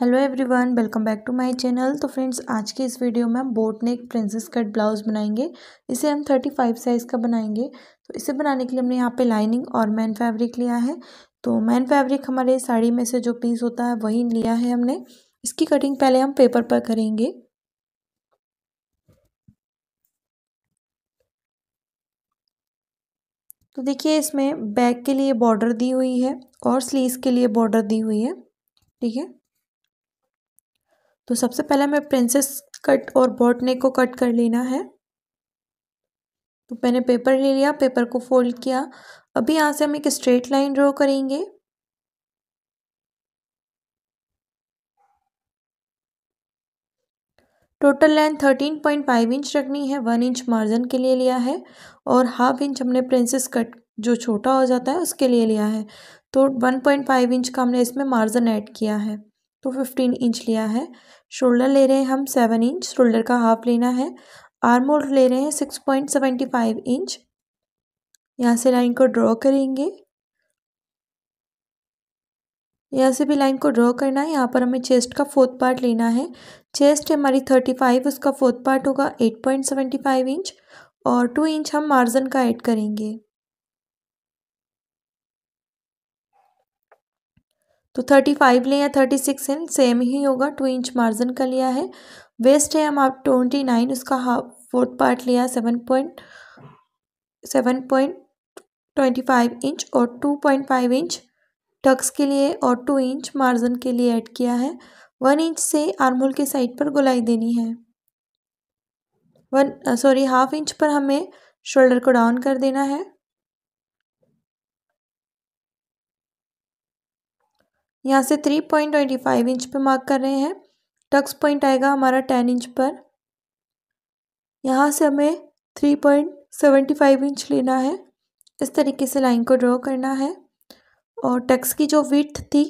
hello everyone welcome back to my channel तो friends आज के इस वीडियो में हम बोट ने एक प्रिंसेस कट ब्लाउज़ बनाएंगे इसे हम थर्टी फाइव साइज़ का बनाएंगे तो इसे बनाने के लिए हमने यहाँ पे लाइनिंग और मैन फैब्रिक लिया है तो मैन फैब्रिक हमारे साड़ी में से जो पीस होता है वही लिया है हमने इसकी कटिंग पहले हम पेपर पर करेंगे तो देखिए इसमें बैक के लिए बॉर्डर दी हुई है और स्लीव के लिए बॉर्डर दी हुई है ठीक है तो सबसे पहले हमें प्रिंसेस कट और बॉटने को कट कर लेना है तो मैंने पेपर ले लिया पेपर को फोल्ड किया अभी यहाँ से हम एक स्ट्रेट लाइन ड्रॉ करेंगे total length thirteen point five inch रखनी है वन इंच मार्जिन के लिए लिया है और हाफ इंच हमने प्रिंसेस कट जो छोटा हो जाता है उसके लिए लिया है तो वन पॉइंट फाइव इंच का हमने इसमें मार्जिन ऐड किया है तो फिफ्टीन इंच लिया है शोल्डर ले रहे हैं हम सेवन इंच शोल्डर का हाफ लेना है आर्म होल्ड ले रहे हैं six point seventy five inch यहाँ से लाइन को ड्रॉ करेंगे यहाँ से भी लाइन को ड्रॉ करना है यहाँ पर हमें चेस्ट का फोर्थ पार्ट लेना है चेस्ट हमारी थर्टी फाइव उसका फोर्थ पार्ट होगा eight point seventy five inch और टू इंच हम मार्जिन का ऐड करेंगे तो थर्टी फाइव लें या थर्टी सिक्स इंच सेम ही होगा टू इंच मार्जिन का लिया है वेस्ट है हम आप ट्वेंटी नाइन उसका हाफ फोर्थ पार्ट लिया seven point seven point twenty five inch और two point five inch tucks के लिए और टू इंच मार्जिन के लिए ऐड किया है वन इंच से आर्मोल के साइड पर गोलाई देनी है वन सॉरी हाफ इंच पर हमें शोल्डर को डाउन कर देना है यहाँ से three point twenty five inch पे मार्क कर रहे हैं टक्स पॉइंट आएगा हमारा टेन इंच पर यहाँ से हमें three point seventy five inch लेना है इस तरीके से लाइन को ड्रॉ करना है और टक्स की जो विथ थी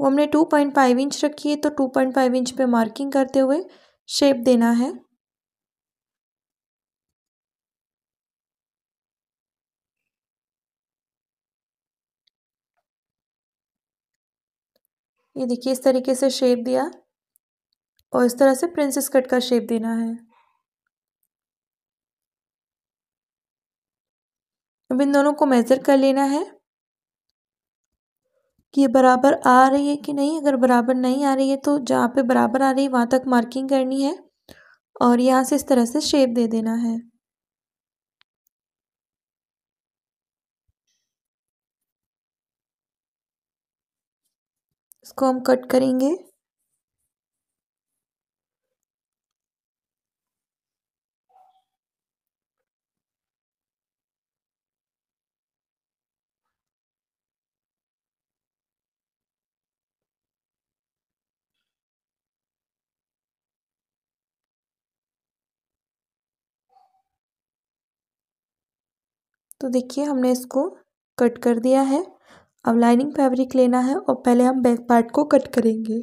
वो हमने टू पॉइंट फाइव इंच रखी है तो टू पॉइंट फाइव इंच पर मार्किंग करते हुए शेप देना है ये देखिए इस तरीके से शेप दिया और इस तरह से प्रिंसेस कट का शेप देना है अब इन दोनों को मेज़र कर लेना है कि ये बराबर आ रही है कि नहीं अगर बराबर नहीं आ रही है तो जहाँ पे बराबर आ रही है वहाँ तक मार्किंग करनी है और यहाँ से इस तरह से शेप दे देना है इसको हम कट करेंगे तो देखिए हमने इसको कट कर दिया है अब लाइनिंग फैब्रिक लेना है और पहले हम बैक पार्ट को कट करेंगे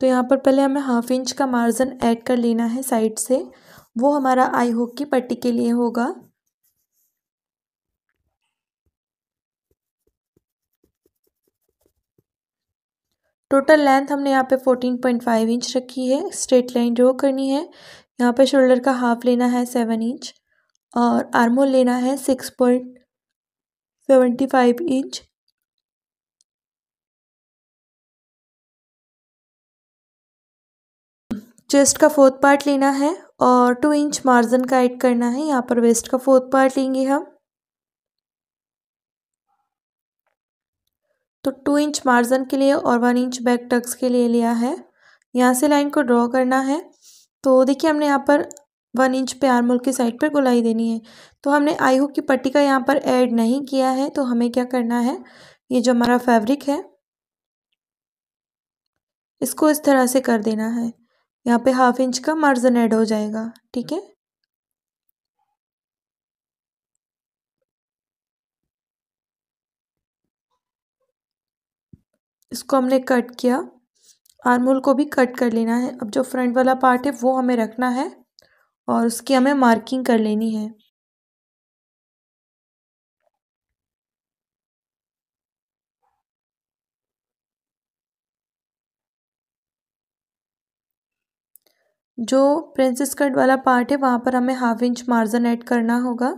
तो यहाँ पर पहले हमें हाफ इंच का मार्जिन ऐड कर लेना है साइड से वो हमारा आई होक की पट्टी के लिए होगा टोटल लेंथ हमने यहाँ पे 14.5 इंच रखी है स्ट्रेट लाइन ड्रो करनी है यहाँ पे शोल्डर का हाफ लेना है सेवन इंच और आर्मोल लेना है six point seventy five inch chest का फोर्थ पार्ट लेना है और टू इंच मार्जिन का ऐड करना है यहाँ पर वेस्ट का फोर्थ पार्ट लेंगे हम तो टू इंच मार्जिन के लिए और वन इंच बैक टक्स के लिए लिया है यहाँ से लाइन को ड्रॉ करना है तो देखिए हमने यहाँ पर वन इंच पे आर्मोल की साइड पर गोलाई देनी है तो हमने आई हुक की पट्टी का यहाँ पर ऐड नहीं किया है तो हमें क्या करना है ये जो हमारा फैब्रिक है इसको इस तरह से कर देना है यहाँ पे हाफ इंच का मार्जिन ऐड हो जाएगा ठीक है इसको हमने कट किया आर्मोल को भी कट कर लेना है अब जो फ्रंट वाला पार्ट है वो हमें रखना है और उसकी हमें मार्किंग कर लेनी है जो प्रिंसेस कट वाला पार्ट है वहाँ पर हमें हाफ इंच मार्जन ऐड करना होगा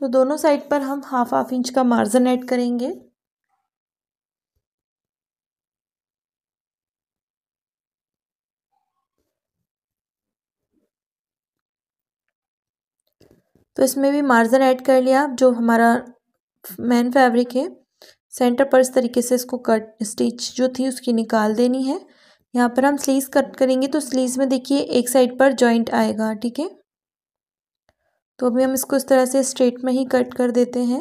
तो दोनों साइड पर हम हाफ हाफ इंच का मार्जिन ऐड करेंगे तो इसमें भी मार्जिन ऐड कर लिया आप जो हमारा मेन फैब्रिक है सेंटर पर इस तरीके से इसको कट स्टिच जो थी उसकी निकाल देनी है यहाँ पर हम स्लीव कट करेंगे तो स्लीव में देखिए एक साइड पर जॉइंट आएगा ठीक है तो अभी हम इसको इस तरह से स्ट्रेट में ही कट कर देते हैं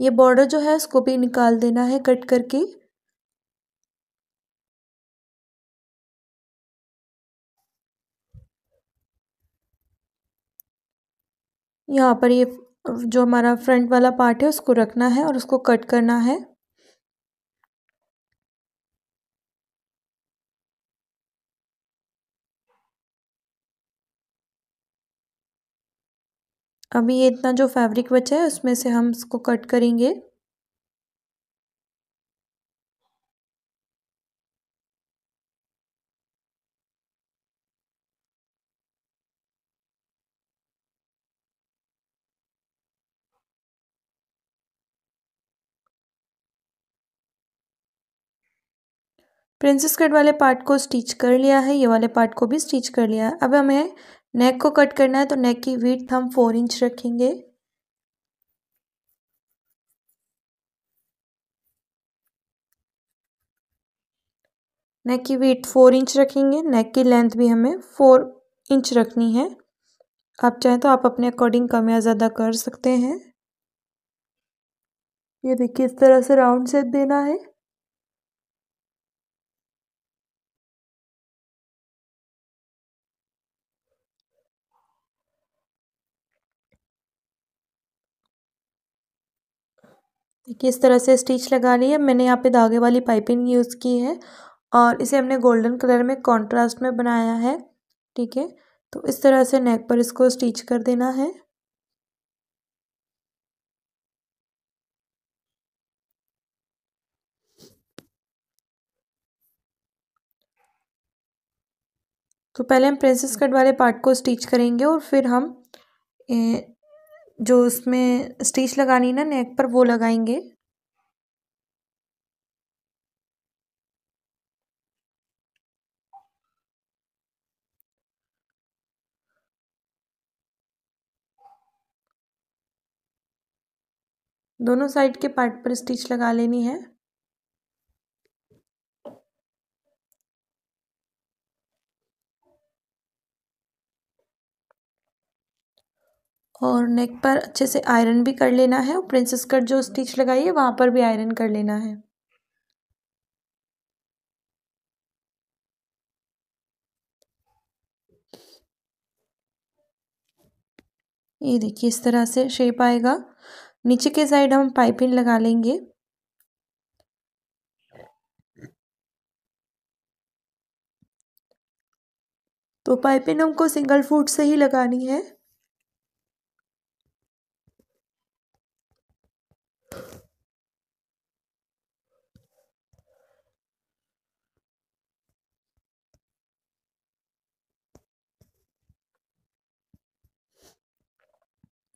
ये बॉर्डर जो है उसको भी निकाल देना है कट करके यहाँ पर ये जो हमारा फ्रंट वाला पार्ट है उसको रखना है और उसको कट करना है अभी ये इतना जो फैब्रिक बचा है उसमें से हम इसको कट करेंगे प्रिंसेस कट वाले पार्ट को स्टिच कर लिया है ये वाले पार्ट को भी स्टिच कर लिया है अब हमें नेक को कट करना है तो नेक की वीथ हम फोर इंच रखेंगे नेक की वीट फोर इंच रखेंगे नेक की लेंथ भी हमें फोर इंच रखनी है आप चाहें तो आप अपने अकॉर्डिंग कम या ज़्यादा कर सकते हैं ये देखिए इस तरह से राउंड सेप देना है देखिए इस तरह से स्टिच लगा ली है मैंने यहाँ पे धागे वाली पाइपिंग यूज़ की है और इसे हमने गोल्डन कलर में कॉन्ट्रास्ट में बनाया है ठीक है तो इस तरह से नेक पर इसको स्टिच कर देना है तो पहले हम प्रिंसेस कट वाले पार्ट को स्टिच करेंगे और फिर हम जो उसमें स्टिच लगानी ना नेक पर वो लगाएंगे दोनों साइड के पार्ट पर स्टिच लगा लेनी है और नेक पर अच्छे से आयरन भी कर लेना है और प्रिंसेस कट जो स्टिच लगाई है वहाँ पर भी आयरन कर लेना है ये देखिए इस तरह से शेप आएगा नीचे के साइड हम पाइपिंग लगा लेंगे तो पाइपिंग हमको सिंगल फूट से ही लगानी है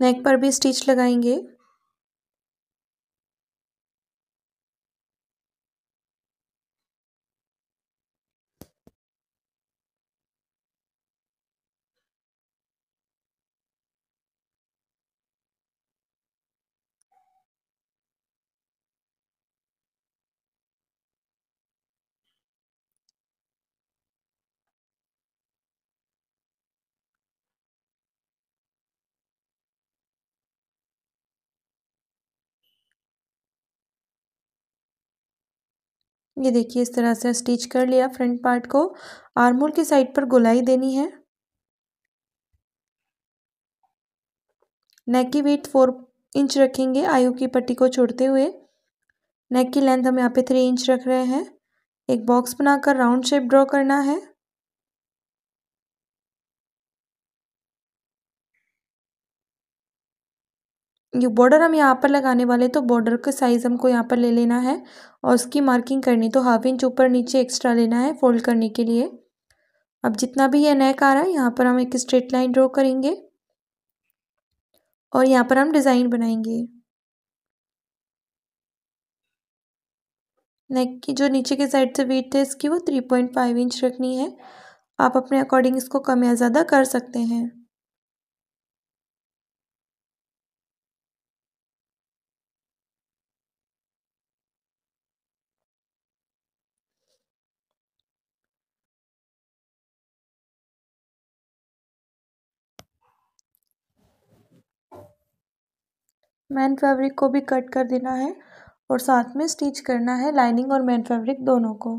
नेक पर भी स्टिच लगाएंगे ये देखिए इस तरह से स्टिच कर लिया फ्रंट पार्ट को आर्मोल की साइड पर गोलाई देनी है नेक की वेट फोर इंच रखेंगे आयु की पट्टी को छोड़ते हुए नेक की लेंथ हम यहाँ पे थ्री इंच रख रहे हैं एक बॉक्स बनाकर राउंड शेप ड्रॉ करना है ये बॉर्डर हम यहाँ पर लगाने वाले तो बॉर्डर का साइज़ हमको यहाँ पर ले लेना है और उसकी मार्किंग करनी तो हाफ इंच ऊपर नीचे एक्स्ट्रा लेना है फोल्ड करने के लिए अब जितना भी ये नेक आ रहा है यहाँ पर हम एक स्ट्रेट लाइन ड्रॉ करेंगे और यहाँ पर हम डिज़ाइन बनाएंगे नेक की जो नीचे के साइड से वेट है इसकी वो थ्री पॉइंट फाइव इंच रखनी है आप अपने अकॉर्डिंग इसको कम या ज़्यादा कर सकते हैं मैन फैब्रिक को भी कट कर देना है और साथ में स्टिच करना है लाइनिंग और मैन फैब्रिक दोनों को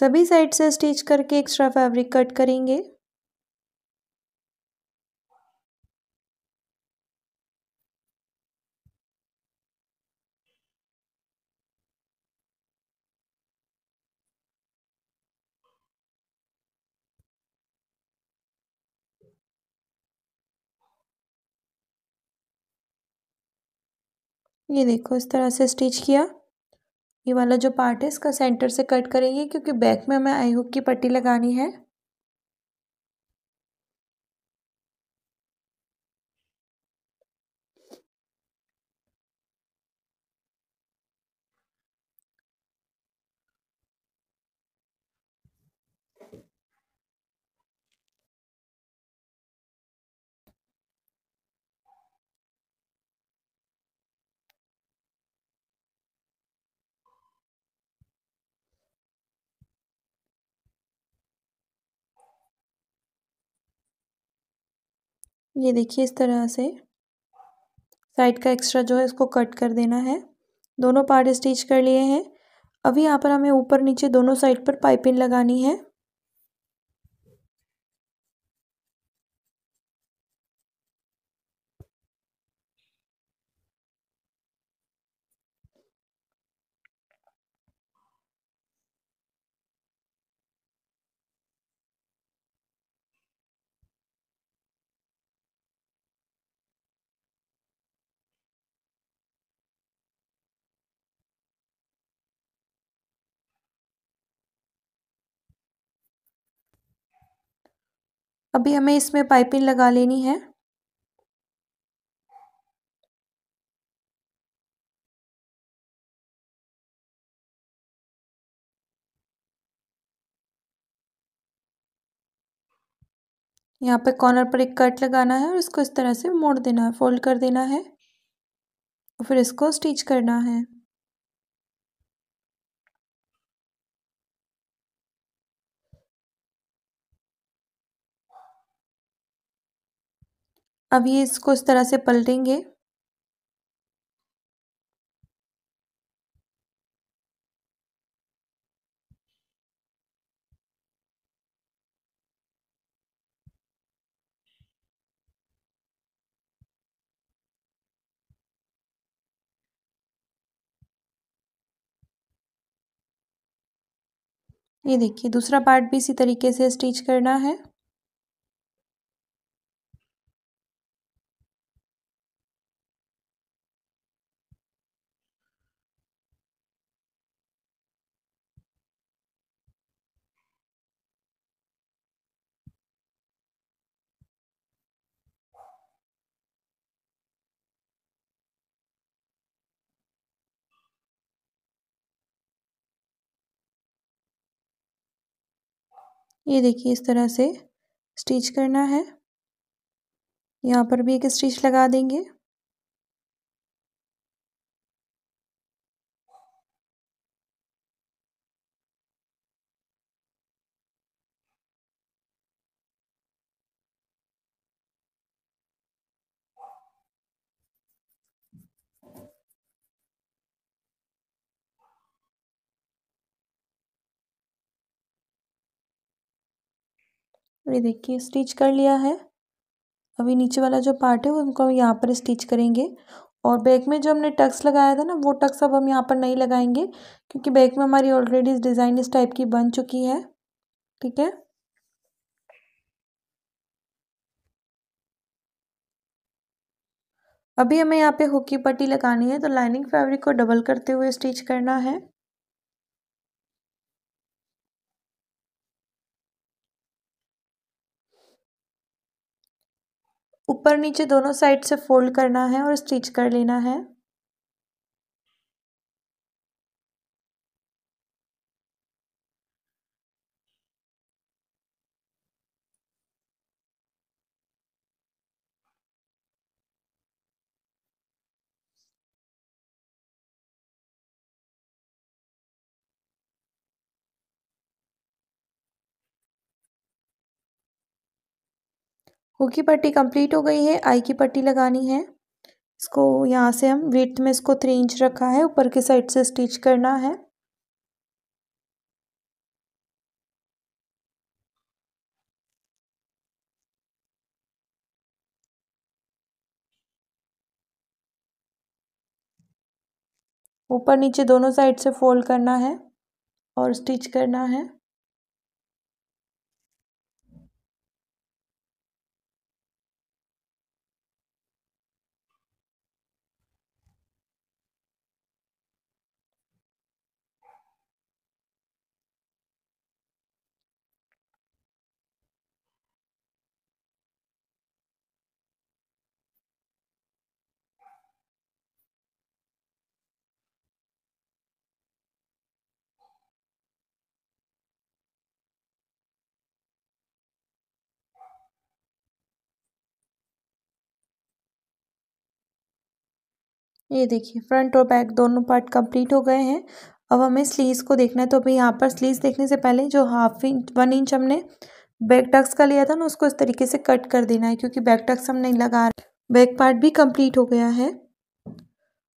सभी साइड से स्टिच करके एक्स्ट्रा फैब्रिक कट करेंगे ये देखो इस तरह से स्टिच किया ये वाला जो पार्ट है इसका सेंटर से कट करेंगे क्योंकि बैक में हमें आई हुक की पट्टी लगानी है ये देखिए इस तरह से साइड का एक्स्ट्रा जो है इसको कट कर देना है दोनों पार्ट स्टिच कर लिए हैं अभी यहाँ पर हमें ऊपर नीचे दोनों साइड पर पाइपिंग लगानी है अभी हमें इसमें पाइपिंग लगा लेनी है यहाँ पे कॉर्नर पर एक कट लगाना है और इसको इस तरह से मोड़ देना है फोल्ड कर देना है और फिर इसको स्टिच करना है अब ये इसको इस तरह से पलटेंगे ये देखिए दूसरा पार्ट भी इसी तरीके से स्टिच करना है ये देखिए इस तरह से स्टिच करना है यहाँ पर भी एक स्टिच लगा देंगे ये देखिए स्टिच कर लिया है अभी नीचे वाला जो पार्ट है उनको हम यहाँ पर स्टिच करेंगे और बैक में जो हमने टक्स लगाया था ना वो टक्स अब हम यहाँ पर नहीं लगाएंगे क्योंकि बैक में हमारी ऑलरेडी डिज़ाइन इस टाइप की बन चुकी है ठीक है अभी हमें यहाँ पे की पट्टी लगानी है तो लाइनिंग फैब्रिक को डबल करते हुए स्टिच करना है ऊपर नीचे दोनों साइड से फोल्ड करना है और स्टिच कर लेना है ओ की पट्टी कंप्लीट हो गई है आई की पट्टी लगानी है इसको यहाँ से हम विथ में इसको थ्री इंच रखा है ऊपर की साइड से स्टिच करना है ऊपर नीचे दोनों साइड से फोल्ड करना है और स्टिच करना है ये देखिए फ्रंट और बैक दोनों पार्ट कंप्लीट हो गए हैं अब हमें स्लीव्स को देखना है तो अभी यहाँ पर स्लीव्स देखने से पहले जो हाफ इंच वन इंच हमने बैक टक्स का लिया था ना उसको इस तरीके से कट कर देना है क्योंकि बैक टक्स हम नहीं लगा रहे बैक पार्ट भी कंप्लीट हो गया है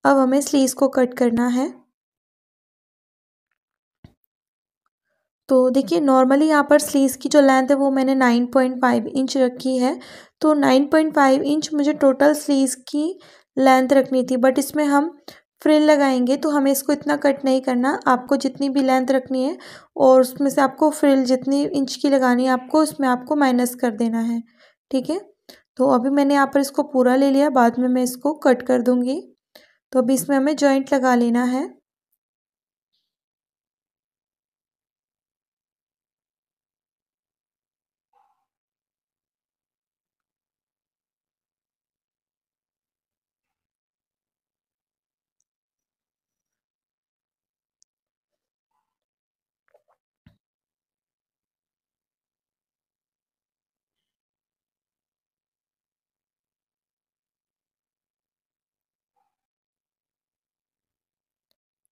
अब हमें स्लीव्स को कट करना है तो देखिए नॉर्मली यहाँ पर स्लीव्स की जो लेंथ है वो मैंने 9.5 इंच रखी है तो 9.5 इंच मुझे टोटल स्लीव्स की लेंथ रखनी थी बट इसमें हम फ्रिल लगाएंगे तो हमें इसको इतना कट नहीं करना आपको जितनी भी लेंथ रखनी है और उसमें से आपको फ्रिल जितनी इंच की लगानी है आपको उसमें आपको माइनस कर देना है ठीक है तो अभी मैंने यहाँ पर इसको पूरा ले लिया बाद में मैं इसको कट कर दूँगी तो अभी इसमें हमें जॉइंट लगा लेना है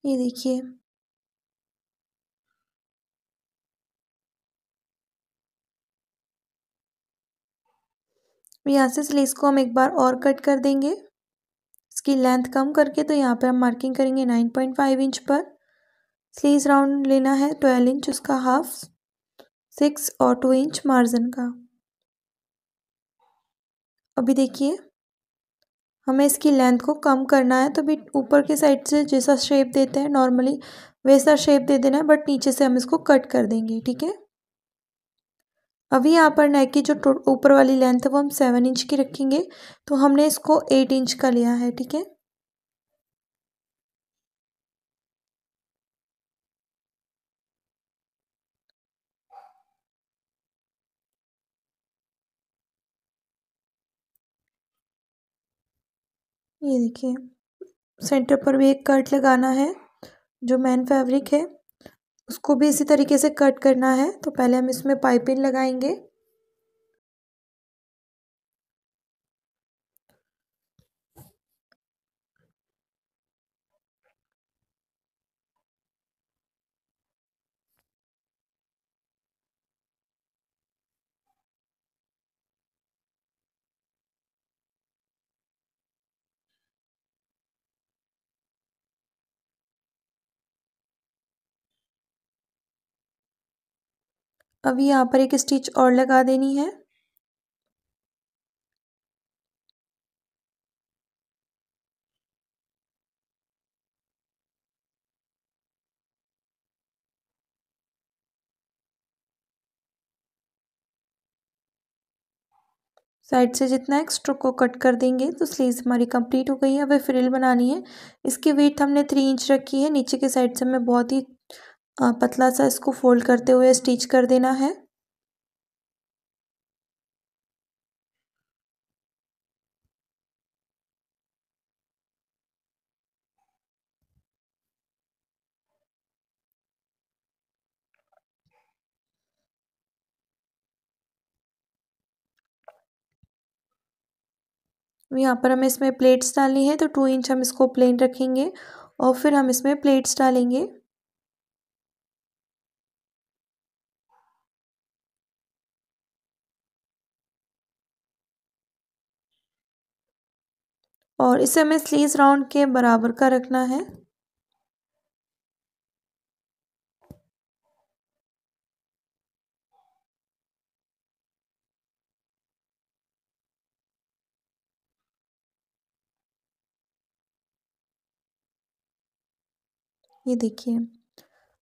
ये देखिए यहाँ से स्लीस को हम एक बार और कट कर देंगे इसकी लेंथ कम करके तो यहाँ पर हम मार्किंग करेंगे नाइन पॉइंट फाइव इंच पर स्लीस राउंड लेना है ट्वेल्व इंच उसका हाफ सिक्स और टू इंच मार्जिन का अभी देखिए हमें इसकी लेंथ को कम करना है तो भी ऊपर के साइड से जैसा शेप देते हैं नॉर्मली वैसा शेप दे देना है बट नीचे से हम इसको कट कर देंगे ठीक है अभी यहाँ पर नेक की जो ऊपर वाली लेंथ है वो हम सेवन इंच की रखेंगे तो हमने इसको एट इंच का लिया है ठीक है ये देखिए सेंटर पर भी एक कट लगाना है जो मैन फैब्रिक है उसको भी इसी तरीके से कट करना है तो पहले हम इसमें पाइपिंग लगाएंगे अब यहाँ पर एक स्टिच और लगा देनी है साइड से जितना एक्स्ट्रा को कट कर देंगे तो स्लीव हमारी कंप्लीट हो गई है अब फ्रिल बनानी है इसकी वेट हमने थ्री इंच रखी है नीचे के साइड से हमें बहुत ही पतला सा इसको फोल्ड करते हुए स्टिच कर देना है यहाँ पर हमें इसमें प्लेट्स डालनी है तो टू इंच हम इसको प्लेन रखेंगे और फिर हम इसमें प्लेट्स डालेंगे और इसे हमें स्लीव राउंड के बराबर का रखना है ये देखिए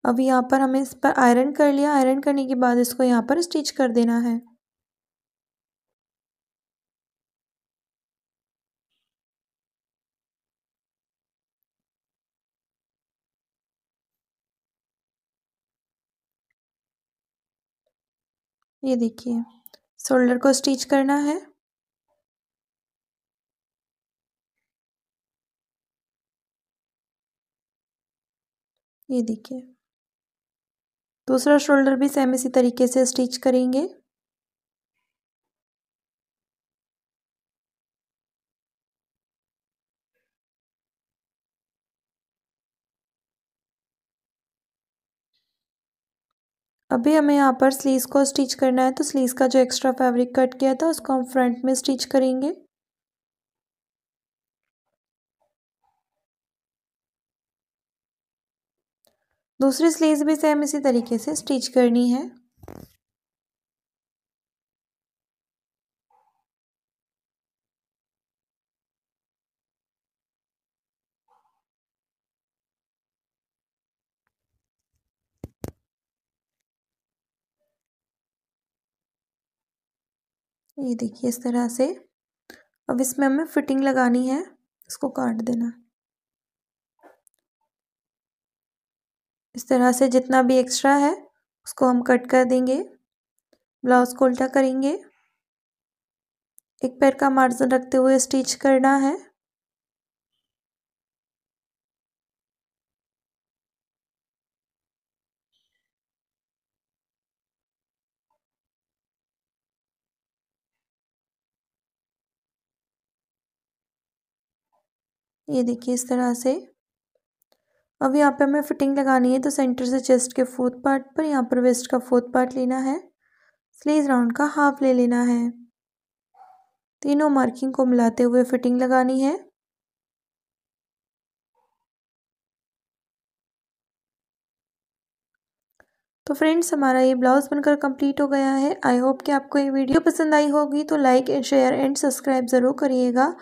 अब यहाँ पर हमें इस पर आयरन कर लिया आयरन करने के बाद इसको यहाँ पर स्टिच कर देना है ये देखिए शोल्डर को स्टिच करना है ये देखिए दूसरा शोल्डर भी सेम इसी तरीके से स्टिच करेंगे अभी हमें यहाँ पर स्लीव्स को स्टिच करना है तो स्लीव्स का जो एक्स्ट्रा फैब्रिक कट किया था उसको हम फ्रंट में स्टिच करेंगे दूसरी स्लीव भी सेम इसी तरीके से स्टिच करनी है ये देखिए इस तरह से अब इसमें हमें फिटिंग लगानी है इसको काट देना इस तरह से जितना भी एक्स्ट्रा है उसको हम कट कर देंगे ब्लाउज़ को उल्टा करेंगे एक पैर का मार्जिन रखते हुए स्टिच करना है ये देखिए इस तरह से अब यहाँ पे हमें फिटिंग लगानी है तो सेंटर से चेस्ट के फोर्थ पार्ट पर यहाँ पर वेस्ट का फोर्थ पार्ट लेना है स्लीव राउंड का हाफ ले लेना है तीनों मार्किंग को मिलाते हुए फिटिंग लगानी है तो फ्रेंड्स हमारा ये ब्लाउज़ बनकर कंप्लीट हो गया है आई होप कि आपको ये वीडियो पसंद आई होगी तो like and share and subscribe ज़रूर करिएगा